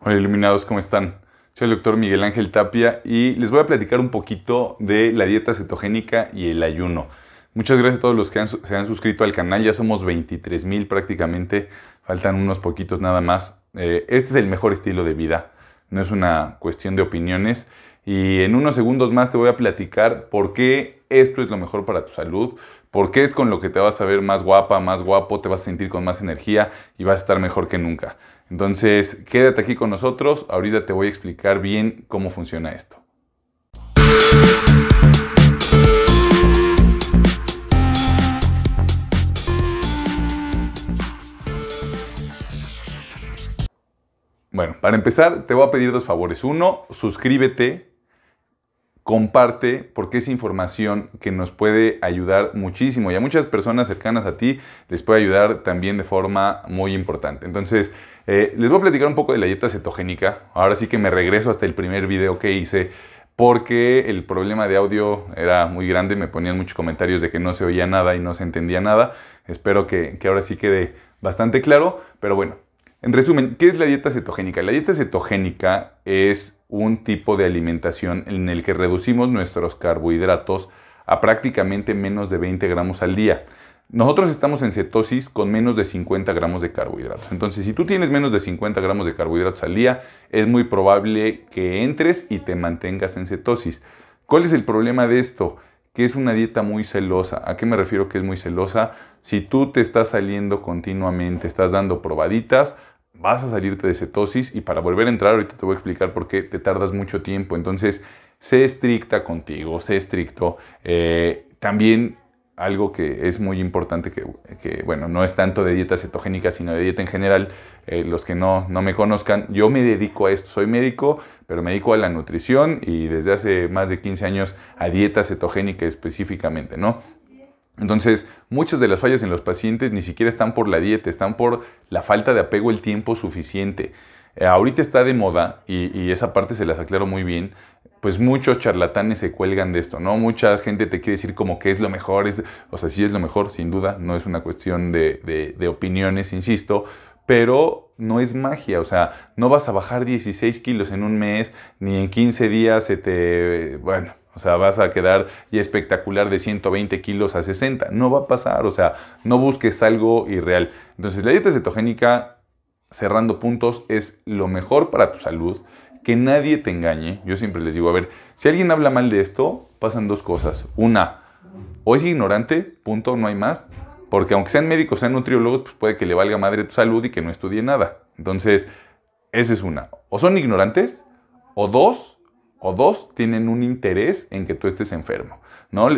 Hola iluminados, ¿cómo están? Soy el doctor Miguel Ángel Tapia y les voy a platicar un poquito de la dieta cetogénica y el ayuno. Muchas gracias a todos los que se han suscrito al canal, ya somos 23 mil prácticamente, faltan unos poquitos nada más. Eh, este es el mejor estilo de vida, no es una cuestión de opiniones. Y en unos segundos más te voy a platicar por qué esto es lo mejor para tu salud, porque es con lo que te vas a ver más guapa, más guapo, te vas a sentir con más energía y vas a estar mejor que nunca. Entonces, quédate aquí con nosotros, ahorita te voy a explicar bien cómo funciona esto. Bueno, para empezar te voy a pedir dos favores. Uno, suscríbete comparte porque es información que nos puede ayudar muchísimo y a muchas personas cercanas a ti les puede ayudar también de forma muy importante. Entonces, eh, les voy a platicar un poco de la dieta cetogénica. Ahora sí que me regreso hasta el primer video que hice porque el problema de audio era muy grande, me ponían muchos comentarios de que no se oía nada y no se entendía nada. Espero que ahora sí quede bastante claro, pero bueno, en resumen, ¿qué es la dieta cetogénica? La dieta cetogénica es un tipo de alimentación en el que reducimos nuestros carbohidratos a prácticamente menos de 20 gramos al día. Nosotros estamos en cetosis con menos de 50 gramos de carbohidratos. Entonces, si tú tienes menos de 50 gramos de carbohidratos al día, es muy probable que entres y te mantengas en cetosis. ¿Cuál es el problema de esto? Que es una dieta muy celosa. ¿A qué me refiero que es muy celosa? Si tú te estás saliendo continuamente, estás dando probaditas, vas a salirte de cetosis y para volver a entrar, ahorita te voy a explicar por qué te tardas mucho tiempo. Entonces, sé estricta contigo, sé estricto. Eh, también algo que es muy importante, que, bueno, no es tanto de dieta cetogénica, sino de dieta en general. Eh, los que no, no me conozcan, yo me dedico a esto, soy médico, pero me dedico a la nutrición y desde hace más de 15 años a dieta cetogénica específicamente, ¿no? Entonces, muchas de las fallas en los pacientes ni siquiera están por la dieta, están por la falta de apego el tiempo suficiente. Eh, ahorita está de moda, y, esa parte se las aclaro muy bien, pues muchos charlatanes se cuelgan de esto, ¿no? Mucha gente te quiere decir como que es lo mejor, es, o sea, sí es lo mejor, sin duda, no es una cuestión de, de opiniones, insisto, pero no es magia, o sea, no vas a bajar 16 kilos en un mes, ni en 15 días se te... bueno o sea, vas a quedar ya espectacular de 120 kilos a 60. No va a pasar, o sea, no busques algo irreal. Entonces, la dieta cetogénica, cerrando puntos, es lo mejor para tu salud. Que nadie te engañe. Yo siempre les digo, a ver, si alguien habla mal de esto, pasan dos cosas. Una, o es ignorante, punto, no hay más. Porque aunque sean médicos, sean nutriólogos, pues puede que le valga madre tu salud y que no estudie nada. Entonces, esa es una. O son ignorantes, o dos, o dos tienen un interés en que tú estés enfermo.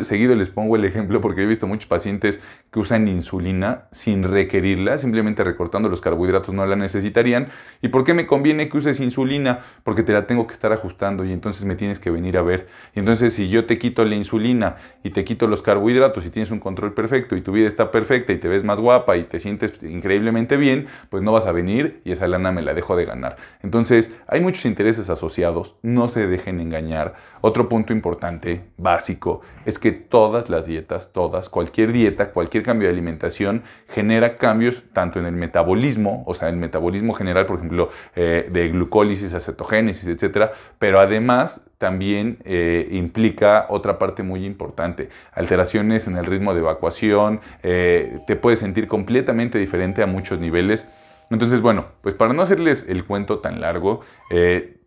Seguido les pongo el ejemplo porque he visto muchos pacientes que usan insulina sin requerirla, simplemente recortando los carbohidratos no la necesitarían. ¿Y por qué me conviene que uses insulina? Porque te la tengo que estar ajustando y entonces me tienes que venir a ver. Y entonces si yo te quito la insulina y te quito los carbohidratos y tienes un control perfecto y tu vida está perfecta y te ves más guapa y te sientes increíblemente bien, pues no vas a venir y esa lana me la dejo de ganar. Entonces hay muchos intereses asociados, no se dejen engañar. Otro punto importante, básico, es que todas las dietas, todas, cualquier dieta, cualquier cambio de alimentación genera cambios tanto en el metabolismo, o sea, el metabolismo general, por ejemplo, eh, de glucólisis acetogénesis, etcétera, pero además también eh, implica otra parte muy importante, alteraciones en el ritmo de evacuación, eh, te puedes sentir completamente diferente a muchos niveles. Entonces, bueno, pues para no hacerles el cuento tan largo,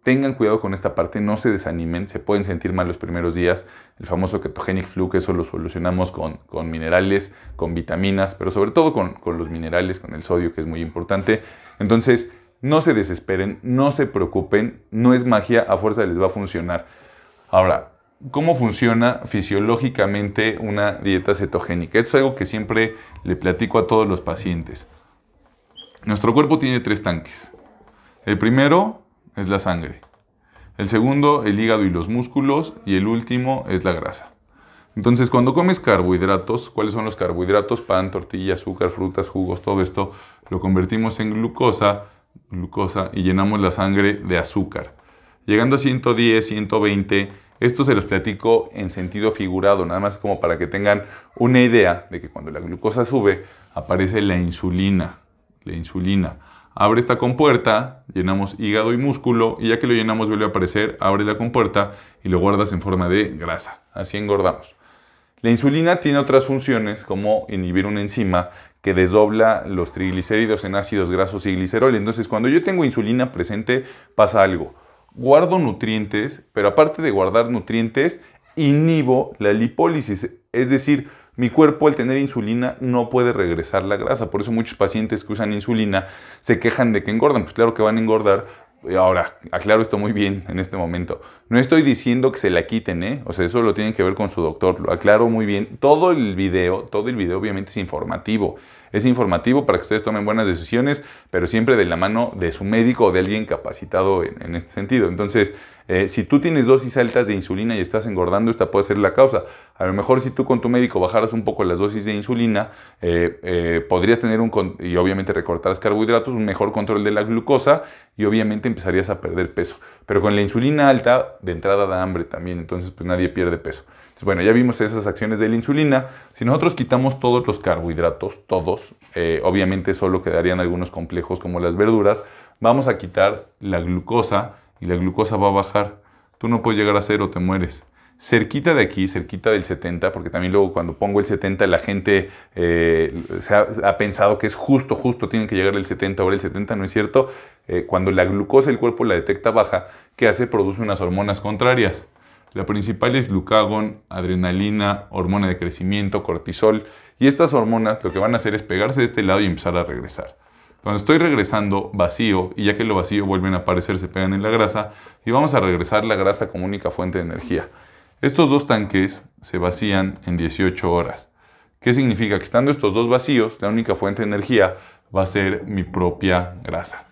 tengan cuidado con esta parte, no se desanimen, se pueden sentir mal los primeros días. El famoso ketogenic flu, que eso lo solucionamos con, minerales, con vitaminas, pero sobre todo con, con los minerales, con el sodio, que es muy importante. Entonces, no se desesperen, no se preocupen, no es magia, a fuerza les va a funcionar. Ahora, ¿cómo funciona fisiológicamente una dieta cetogénica? Esto es algo que siempre le platico a todos los pacientes. Nuestro cuerpo tiene tres tanques. El primero es la sangre. El segundo, el hígado y los músculos. Y el último es la grasa. Entonces, cuando comes carbohidratos, ¿cuáles son los carbohidratos? Pan, tortilla, azúcar, frutas, jugos, todo esto lo convertimos en glucosa, glucosa y llenamos la sangre de azúcar. Llegando a 110, 120, esto se los platico en sentido figurado, nada más como para que tengan una idea de que cuando la glucosa sube, aparece la insulina, la insulina. Abre esta compuerta, llenamos hígado y músculo y ya que lo llenamos vuelve a aparecer, abre la compuerta y lo guardas en forma de grasa. Así engordamos. La insulina tiene otras funciones como inhibir una enzima que desdobla los triglicéridos en ácidos grasos y glicerol. Entonces cuando yo tengo insulina presente pasa algo. Guardo nutrientes, pero aparte de guardar nutrientes, inhibo la lipólisis. Es decir, mi cuerpo al tener insulina no puede regresar la grasa. Por eso muchos pacientes que usan insulina se quejan de que engordan. Pues claro que van a engordar. Eh, ahora, aclaro esto muy bien en este momento. No estoy diciendo que se la quiten, ¿eh? O sea, eso lo tienen que ver con su doctor. Lo aclaro muy bien. Todo el video, todo el video obviamente es informativo. Es informativo para que ustedes tomen buenas decisiones, pero siempre de la mano de su médico o de alguien capacitado en, este sentido. Entonces, eh, si tú tienes dosis altas de insulina y estás engordando, esta puede ser la causa. A lo mejor si tú con tu médico bajaras un poco las dosis de insulina, eh, eh, podrías tener un, y obviamente recortarás carbohidratos, un mejor control de la glucosa y obviamente empezarías a perder peso. Pero con la insulina alta, de entrada da hambre también, entonces pues nadie pierde peso bueno, ya vimos esas acciones de la insulina. Si nosotros quitamos todos los carbohidratos, todos, eh, obviamente solo quedarían algunos complejos como las verduras, vamos a quitar la glucosa y la glucosa va a bajar. Tú no puedes llegar a cero, te mueres. Cerquita de aquí, cerquita del 70, porque también luego cuando pongo el 70 la gente eh, se ha, pensado que es justo, justo, tiene que llegar el 70, ahora el 70 no es cierto. Eh, cuando la glucosa el cuerpo la detecta baja, ¿qué hace? Produce unas hormonas contrarias. La principal es glucagón, adrenalina, hormona de crecimiento, cortisol. Y estas hormonas lo que van a hacer es pegarse de este lado y empezar a regresar. Cuando estoy regresando vacío, y ya que lo vacío vuelven a aparecer, se pegan en la grasa, y vamos a regresar la grasa como única fuente de energía. Estos dos tanques se vacían en 18 horas. ¿Qué significa? Que estando estos dos vacíos, la única fuente de energía va a ser mi propia grasa.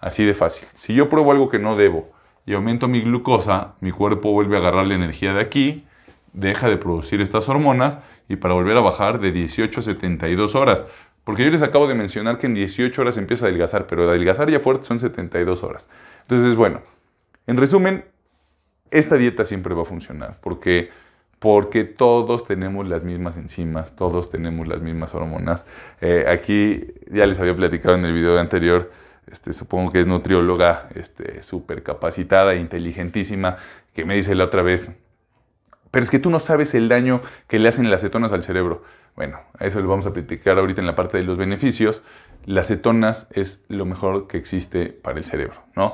Así de fácil. Si yo pruebo algo que no debo, y aumento mi glucosa, mi cuerpo vuelve a agarrar la energía de aquí, deja de producir estas hormonas y para volver a bajar de 18 a 72 horas. Porque yo les acabo de mencionar que en 18 horas empieza a adelgazar, pero adelgazar ya fuerte son 72 horas. Entonces, bueno, en resumen, esta dieta siempre va a funcionar porque porque todos tenemos las mismas enzimas, todos tenemos las mismas hormonas. Eh, aquí ya les había platicado en el video anterior este, supongo que es nutrióloga súper este, capacitada e inteligentísima, que me dice la otra vez, pero es que tú no sabes el daño que le hacen las cetonas al cerebro. Bueno, eso lo vamos a platicar ahorita en la parte de los beneficios, las cetonas es lo mejor que existe para el cerebro, ¿no?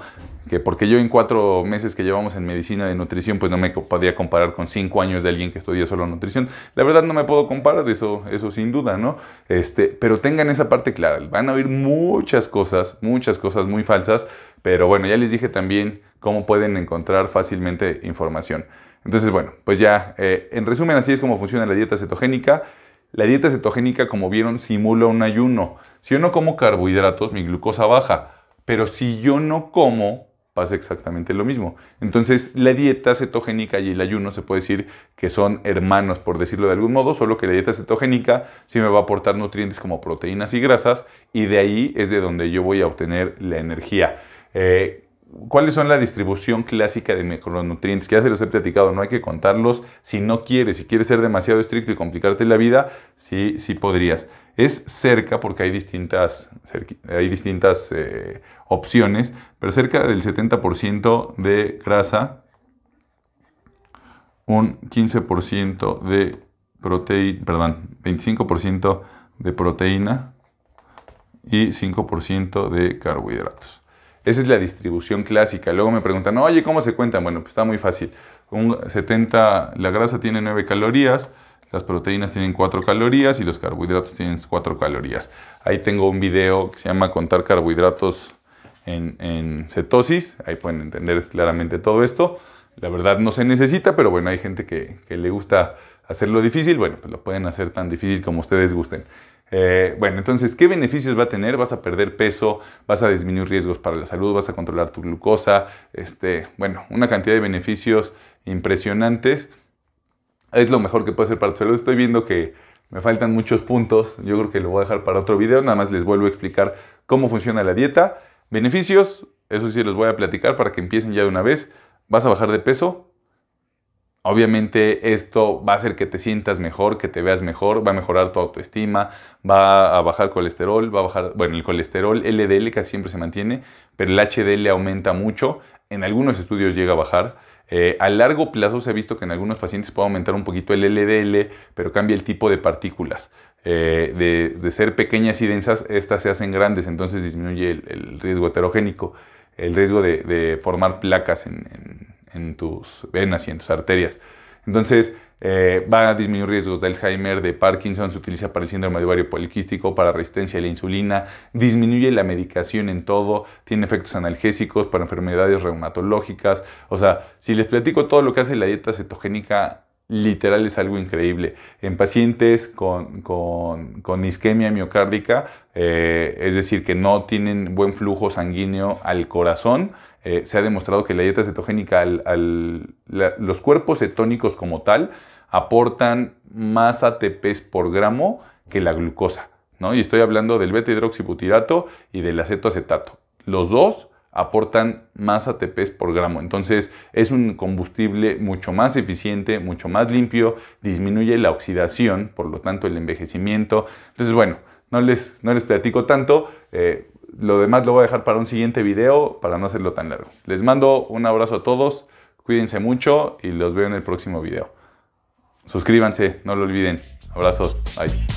Que porque yo en cuatro meses que llevamos en medicina de nutrición, pues no me podía comparar con cinco años de alguien que estudia solo nutrición. La verdad no me puedo comparar, eso, eso sin duda, ¿no? Este, pero tengan esa parte clara, van a oír muchas cosas, muchas cosas muy falsas, pero bueno, ya les dije también cómo pueden encontrar fácilmente información. Entonces, bueno, pues ya, eh, en resumen, así es como funciona la dieta cetogénica. La dieta cetogénica, como vieron, simula un ayuno. Si yo no como carbohidratos, mi glucosa baja. Pero si yo no como, pasa exactamente lo mismo. Entonces, la dieta cetogénica y el ayuno se puede decir que son hermanos, por decirlo de algún modo, solo que la dieta cetogénica sí me va a aportar nutrientes como proteínas y grasas, y de ahí es de donde yo voy a obtener la energía. Eh, ¿Cuáles son la distribución clásica de micronutrientes? Que hace se los he no hay que contarlos si no quieres, si quieres ser demasiado estricto y complicarte la vida, sí, sí podrías. Es cerca, porque hay distintas, hay distintas eh, opciones, pero cerca del 70% de grasa, un 15% de 25% de proteína y 5% de carbohidratos. Esa es la distribución clásica. Luego me preguntan, oye, ¿cómo se cuentan? Bueno, pues está muy fácil. Un 70, la grasa tiene 9 calorías, las proteínas tienen 4 calorías y los carbohidratos tienen 4 calorías. Ahí tengo un video que se llama Contar carbohidratos en, cetosis. Ahí pueden entender claramente todo esto. La verdad no se necesita, pero bueno, hay gente que, que le gusta hacerlo difícil. Bueno, pues lo pueden hacer tan difícil como ustedes gusten. Eh, bueno, entonces, ¿qué beneficios va a tener? Vas a perder peso, vas a disminuir riesgos para la salud, vas a controlar tu glucosa, este, bueno, una cantidad de beneficios impresionantes. Es lo mejor que puede ser para tu salud. Estoy viendo que me faltan muchos puntos, yo creo que lo voy a dejar para otro video, nada más les vuelvo a explicar cómo funciona la dieta. Beneficios, eso sí los voy a platicar para que empiecen ya de una vez. Vas a bajar de peso, Obviamente esto va a hacer que te sientas mejor, que te veas mejor, va a mejorar tu autoestima, va a bajar colesterol, va a bajar, bueno, el colesterol LDL casi siempre se mantiene, pero el HDL aumenta mucho, en algunos estudios llega a bajar. Eh, a largo plazo se ha visto que en algunos pacientes puede aumentar un poquito el LDL, pero cambia el tipo de partículas. Eh, de, ser pequeñas y densas, estas se hacen grandes, entonces disminuye el, riesgo heterogénico, el riesgo de, formar placas en en tus venas y en tus arterias. Entonces, eh, va a disminuir riesgos de Alzheimer, de Parkinson, se utiliza para el síndrome de ovario poliquístico, para resistencia a la insulina, disminuye la medicación en todo, tiene efectos analgésicos para enfermedades reumatológicas. O sea, si les platico todo lo que hace la dieta cetogénica, literal es algo increíble. En pacientes con, isquemia miocárdica, eh, es decir, que no tienen buen flujo sanguíneo al corazón, eh, se ha demostrado que la dieta cetogénica, los cuerpos cetónicos como tal, aportan más ATPs por gramo que la glucosa. ¿no? Y estoy hablando del beta hidroxibutirato y del acetoacetato. Los dos aportan más ATPs por gramo. Entonces es un combustible mucho más eficiente, mucho más limpio, disminuye la oxidación, por lo tanto el envejecimiento. Entonces bueno, no les, no les platico tanto. Eh, lo demás lo voy a dejar para un siguiente video para no hacerlo tan largo. Les mando un abrazo a todos, cuídense mucho y los veo en el próximo video. Suscríbanse, no lo olviden. Abrazos, bye.